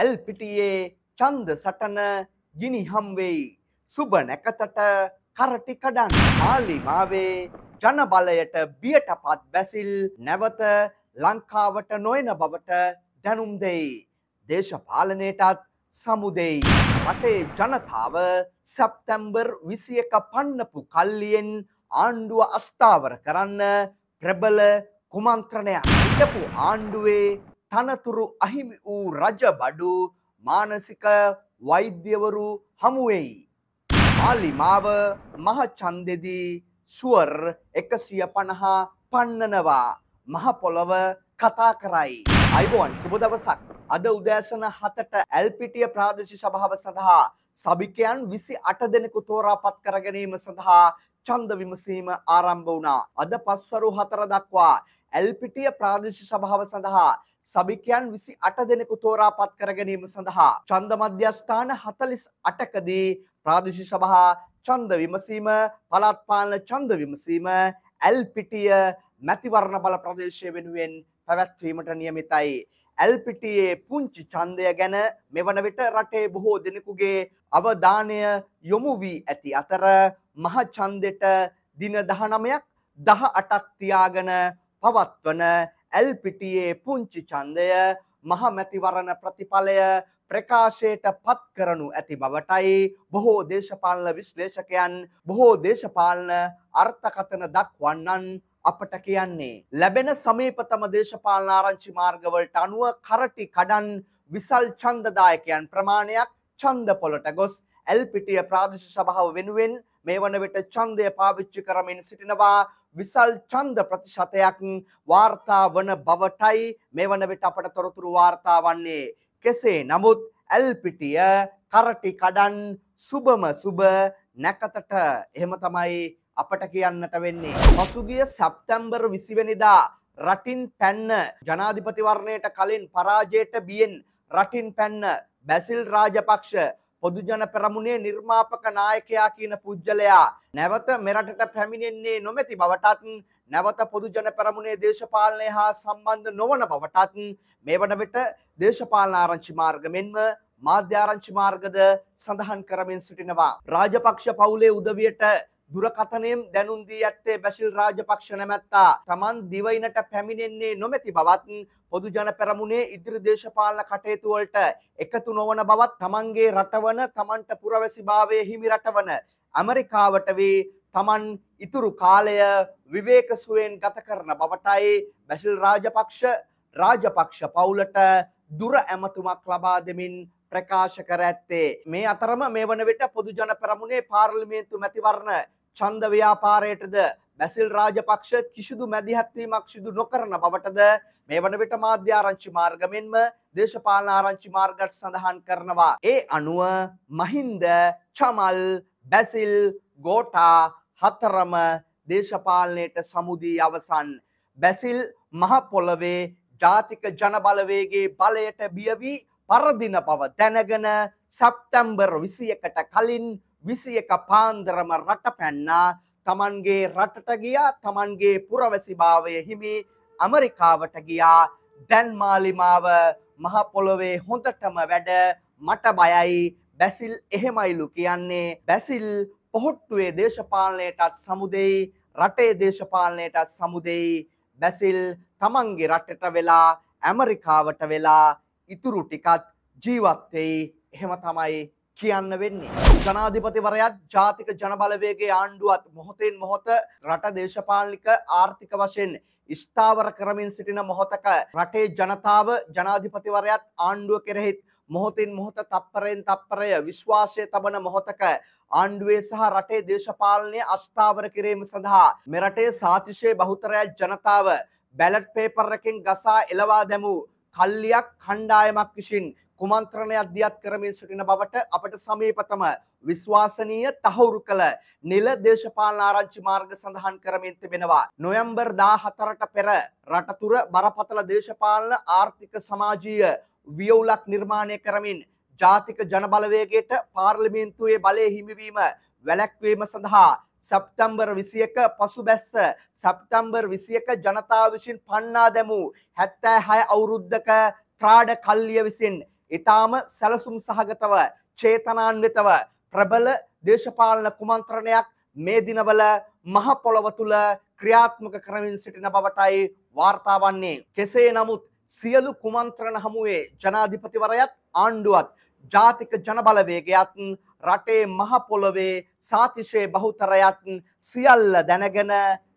ඇල්පිටියේ චන්ද සටන ගිනි හම්වෙයි සුබ නැකතට කරටි කඩන් ආලිමාවේ ජනබලයට බියට පත් බැසිල් නැවත ලංකාවට නොයන බවට දැනුම් දෙයි. දේශපාලනයටත් සමුදෙයි. රටේ ජනතාව සැප්තැම්බර් විසියක පන්නපු කල්ලියෙන් ආණ්ඩුව අස්ථාවර කරන්න ප්‍රබල කුමන්ත්‍රණයක් හිටපු ආණ්ඩුවේ තනතුරු අහිමි වූ රජබඩු මානසික වෛද්‍යවරු හමුවෙයි. මාලිමාව මහචන්දෙදී සුවර් එකසිය පණහා පන්නනවා මහපොළොව කතා කරයි. අයිබෝන් සුබ දවසක් අද උදෑසන හතට ඇල්පිටිය ප්‍රාදේශී සභාව සඳහා සභිකයන් විසි අට දෙනෙකු තෝරා පත් කරගැනීම සඳහා ඡන්ද විමසීම ආරම්භ වුණා. අද පස්වරු හතර දක්වා ඇල්පිටිය ප්‍රාදේශී සභාව සඳහා සභිකයන් 28 දෙනෙකු තෝරාපත් කර ගැනීම සඳහා ඡන්ද මධ්‍යස්ථාන 48කදී ප්‍රාදේශීය සභා ඡන්ද විමසීම පළාත් පාලන ඡන්ද විමසීම ඇල්පිටිය මැතිවරණ බල ප්‍රදේශය වෙනුවෙන් පැවැත්වීමට නියමිතයි. ඇල්පිටියේ පුංචි ඡන්දය ගැන මෙවන විට රටේ බොහෝ දෙනෙකුගේ අවධානය යොමු වී ඇති අතර මහ ඡන්දෙට දින 19ක් 18ක් තියාගෙන පවත්වන ඇල්පිටියේ පුංචි ඡන්දය මහමැතිවරණ ප්‍රතිඵලය ප්‍රකාශයට පත් කරනු ඇති බවටයි බොහෝ දේශපාලන විශ්ලේෂකයන් බොහෝ දේශපාලන අර්ථකථන දක්වන්නන් අපට කියන්නේ. ලැබෙන සමීපතම දේශපාලන ආරංචි මාර්ගවලට අනුව කරටි කඩන් විසල් ඡන්දදායකයන් ප්‍රමාණයක් ඡන්ද පොළට ගොස් එල්පිටිය ප්‍රාදේශීය සභාව වෙනුවෙන් මේ වන විට ඡන්දය පාවිච්චි කරමින් සිටිනවා විසල් ඡන්ද ප්‍රතිශතයක් වාර්තා වන බවටයි මේ වන විට අපට තොරතුරු වාර්තා වන්නේ කෙසේ නමුත් ඇල්පිටිය කරටි කඩන් සුබම සුබ නැකතට එහෙම තමයි අපට කියන්නට වෙන්නේ පසුගිය සැප්තැම්බර් 20 වෙනිදා රටින් පැන්න ජනාධිපතිවරණයට කලින් පරාජයට බියෙන් රටින් පැන්න බැසිල් රාජපක්ෂ පොදුජන පෙරමුණේ නිර්මාපක නායකයා කියන පුජ්‍යලයා නැවත මෙරටට පැමිණෙන්නේ නොමැති බවටත් නැවත පොදුජන පෙරමුණේ දේශපාලනය හා සම්බන්ධ නොවන බවටත් මේ වන විට දේශපාලන ආරංචි මාර්ග මෙන්ම මාධ්‍ය ආරංචි මාර්ගද සඳහන් කරමින් සිටිනවා රාජපක්ෂ පවුලේ උදවියට දුරකථනයෙන් දැනුම් දී ඇත්තේ බැසිල් රාජපක්ෂ නැමැත්තා තමන් දිවයිනට පැමිණෙන්නේ නොමැති බවත් පොදු ජන පෙරමුණේ ඉදිරි දේශපාලන කටයුතු වලට එකතු නොවන බවත් තමන්ගේ රටවන තමන්ට පුරවැසිභාවයේ හිමි රටවන ඇමරිකාවට වී තමන් ඉතුරු කාලය විවේක සුවයෙන් ගත කරන බවටයි බැසිල් රාජපක්ෂ රාජපක්ෂ පවුලට දුර ඇමතුමක් ලබා දෙමින් ප්‍රකාශ කර ඇත්තේ මේ අතරම මේ වන විට පොදු ජන පෙරමුණේ පාර්ලිමේන්තු මැතිවරණ ඡන්ද ව්‍යාපාරයටද බැසිල් රාජපක්ෂ කිසිදු මැදිහත්වීමක් සිදු නොකරන බවටද මේ වන විට මාධ්‍ය ආරංචි මාර්ගමෙන්ම දේශපාලන ආරංචි මාර්ගයට සඳහන් කරනවා. ඒ අනුව මහින්ද, චමල්, බැසිල්, ගෝටා හතරම දේශපාලනයට සමුදී අවසන්. බැසිල් මහ පොළවේ ජාතික ජනබලවේගේ බලයට බිය වී පරදින බව දැනගෙන සැප්තැම්බර් 21කට කලින් විසි එක පාන්දරම රට පැන්නා තමන්ගේ රටට ගියා තමන්ගේ පුරවැසිභාවය හිමි ඇමරිකාවට ගියා දැන්මාලිමාව මහපොළොවේ හොඳටම වැඩ මට බයයි බැසිල් එහෙමයිලු කියන්නේ බැසිල් පොහොට්ටුවේ දේශපාලනයටත් සමුදෙයි රටේ දේශපාලනයටත් සමුදෙයි බැසිල් තමන්ගේ රටට වෙලා ඇමරිකාවට වෙලා ඉතුරු ටිකත් ජීවත්වෙයි එහෙම තමයි කියන්න වෙන්නේ. ජනාධිපතිවරයත් ජාතික ජනබලවේගේ ආණ්ඩුවත් මොහොතෙන් මොහොත රට දේශපාලික ආර්ථික වශයෙන් ස්ථාවර කරමින් සිටින මොහොතක රටේ ජනතාව ජනාධිපතිවරයත් ආණ්ඩුව කෙරෙහිත් මොහොතින් මොහොත තප්පරයෙන් තප්පරය විශ්වාසය තබන මොහොතක ආණ්ඩුවේ සහ රටේ දේශපාලනය අස්ථාවර කිරීම සඳහා මෙරටේ සාතිශය බහුතරයක් ජනතාව බැලට් පේපරකින් ගසා එලවා දැමූ කල්ලියක් කණ්ඩායමක් විසින් කුමන්ත්‍රණයක් දියත් කරමින් සිටින බවට අපට සමීපතම විශ්වාසනීය තහවුරු කළ නිල දේශපාලන ආරංචි මාර්ග සඳහන් කරමින් තිබෙනවා. නොවැම්බර් 14ට පෙර රටතුර බරපතල දේශපාලන ආර්ථික සමාජීය වියවුලක් නිර්මාණය කරමින් ජාතික ජනබලවේගයට පාර්ලිමේන්තුවේ බලය හිමිවීම වැළැක්වීම සඳහා සැප්තැම්බර් 21 පසුබැස්ස සැප්තැම්බර 21 ජනතාව විසින් පන්නා දැමූ 76 අවුරුද්දක ත්‍රාඩ කල්ලිය විසින් ඉතාම සැලසුම් සහගතව චේතනාන්විතව ප්‍රබල දේශපාලන කුමන්ත්‍රණයක් මේ දිනවල මහ පොළව තුල ක්‍රියාත්මක කරමින් සිටින බවටයි වාර්තා වන්නේ. කෙසේ නමුත් සියලු කුමන්ත්‍රණ හමුවේ ජනාධිපතිවරයත් ආණ්ඩුවත් ජාතික ජනබලවේගයත් රටේ මහ පොළවේ සාතිශය බහුතරයත් සියල්ල දැනගෙන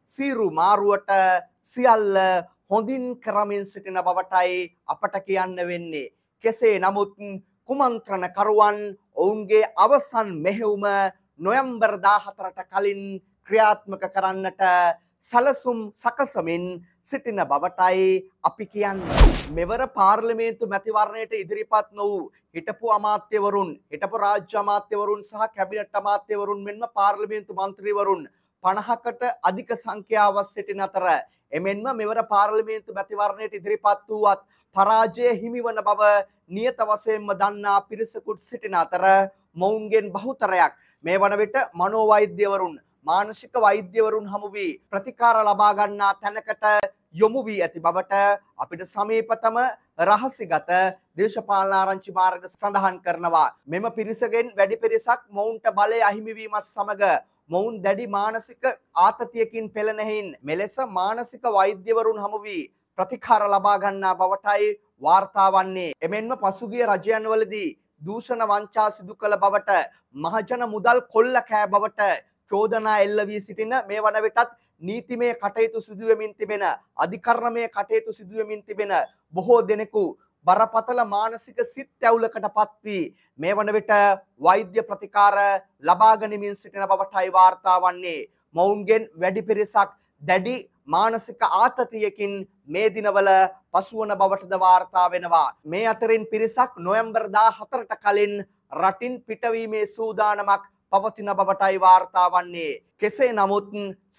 සීරු මාරුවට සියල්ල හොඳින් කරමින් සිටින බවටයි අපට කියන්න වෙන්නේ. කෙසේ නමුත් කුමන්ත්‍රණකරුවන් ඔවුන්ගේ අවසන් මෙහෙවුම නොයම්බර් දාහතරට කලින් ක්‍රියාත්මක කරන්නට සැලසුම් සකසමින් සිටින බවටයි අපි කියන්න. මෙවර පාර්ලිමේන්තු මැතිවරණයට ඉදිරිපත් නොවූ හිටපු අමාත්‍යවරුන් හිටපු රාජ්‍ය අමාත්‍යවරුන් සහ කැබිනට් අමාත්‍යවරුන් මෙන්ම පාර්ලිමේන්තු මන්ත්‍රීවරුන් පණහකට අධික සංඛ්‍යාවක් සිටින අතර එමෙන්ම මෙවර පාර්ලිමේන්තු මැතිවරණයට ඉදිරිපත් වූවත් පරාජය හිමිවන බව නියත වශයෙන්ම දන්නා පිරිසකුත් සිටින අතර මොවුන්ගෙන් බහුතරයක් මේ වන විට මනෝවෛද්‍යවරුන් මානසික වෛද්‍යවරුන් හමු වී ප්‍රතිකාර ලබා ගන්නා තැනකට යොමු වී ඇති බවට අපිට සමීපතම රහසිගත දේශපාලනාරංචි මාර්ග සඳහන් කරනවා. මෙම පිරිසගෙන් වැඩි පිරිසක් මොවුන්ට බලය අහිමිවීමත් සමග මොවුන් දැඩි මානසික ආතතියකින් පෙළෙන හේයින් මෙලෙස මානසික වෛද්‍යවරුන් හමු වී ප්‍රතිකාර ලබා ගන්නා බවටයි වාර්තා වන්නේ. එමෙන්ම පසුගිය රජයන්වලදී දූෂණ වංචා සිදු කළ බවට මහජන මුදල් කොල්ල කෑ බවට චෝදනා එල්ල වී සිටින මේ වන විටත් නීතිමය කටයුතු සිදු වෙමින් තිබෙන අධිකරණමය කටයුතු සිදු වෙමින් තිබෙන බොහෝ දෙනෙකු බරපතල මානසික සිත් ඇවුලකටපත් වී මේ වන විට වෛද්‍ය ප්‍රතිකාර ලබා ගනිමින් සිටින බවටයි වාර්තා වන්නේ මොවුන්ගෙන් වැඩි පිරිසක් දැඩි මානසික ආතතියකින් මේ දිනවල පසුවන බවටද වාර්තා වෙනවා මේ අතරින් පිරිසක් නොවැම්බර් 14ට කලින් රටින් පිටවීමේ සූදානමක් පවතින බවටයි වාර්තා වන්නේ කෙසේ නමුත්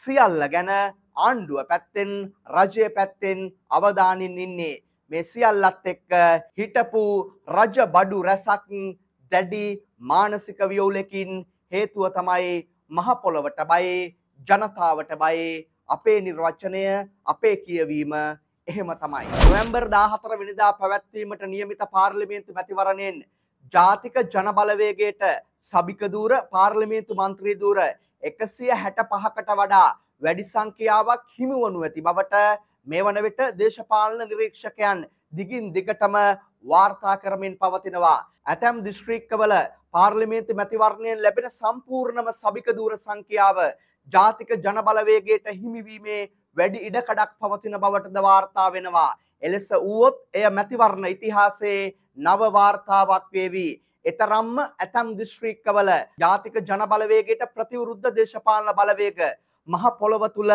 සියල්ල ගැන ආණ්ඩුව පැත්තෙන් රජය පැත්තෙන් අවධානින් ඉන්නේ මේ සියල්ලත් එක්ක හිටපු රජ බඩු රැසක් දැඩි මානසික වියවුලකින් හේතුව තමයි මහ පොළවට බයේ ජනතාවට බයේ අපේ නිර්වචනය අපේ කියවීම එහෙම තමයි. නොවැම්බර් 14 වෙනිදා පැවැත්වීමට නියමිත පාර්ලිමේන්තු මැතිවරණයෙන් ජාතික ජනබලවේගයට සබික දූර පාර්ලිමේන්තු මන්ත්‍රී දූර 165කට වඩා වැඩි සංඛ්‍යාවක් හිමිවනු ඇති බවට මේ වන විට දේශපාලන නිරීක්ෂකයන් දිගින් දිගටම වාර්තා කරමින් පවතිනවා. ඇතැම් දිස්ත්‍රික්කවල පාර්ලිමේන්තු මැතිවරණයෙන් ලැබෙන සම්පූර්ණම සභික දූර සංඛ්‍යාව ජාතික ජනබලවේගයට හිමිවීමේ වැඩි ඉඩකඩක් පවතින බවටද වාර්තා වෙනවා. එලෙස වුවොත් එය මැතිවරණ ඉතිහාසයේ නව වාර්තාවක් වේවි. එතරම්ම ඇතම් දිස්ත්‍රික්කවල ජාතික ජනබලවේගයට ප්‍රතිවිරුද්ධ දේශපාලන බලවේග මහ පොළොව තුල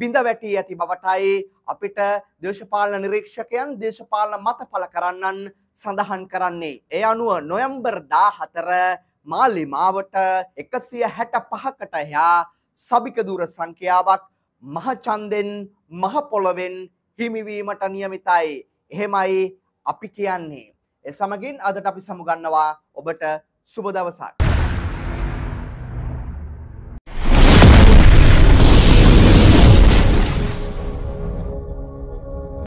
බිඳ වැටී ඇති බවටයි අපිට දේශපාලන නිරීක්ෂකයන් දේශපාලන මත පළ කරන්නන් සඳහන් කරන්නේ. ඒ අනුව නොයම්බර් දාහතර මාලි මාවට එකසිය හැට පහකට එයා සබිකදුර සංඛ්‍යාවක් මහචන්දෙන් මහපොළොවෙන් හිමිවීමට නියමිතයි. එහෙමයි අපි කියන්නේ. එ සමගින් අදට අපි සමුගන්නවා ඔබට සුබ දවසක්.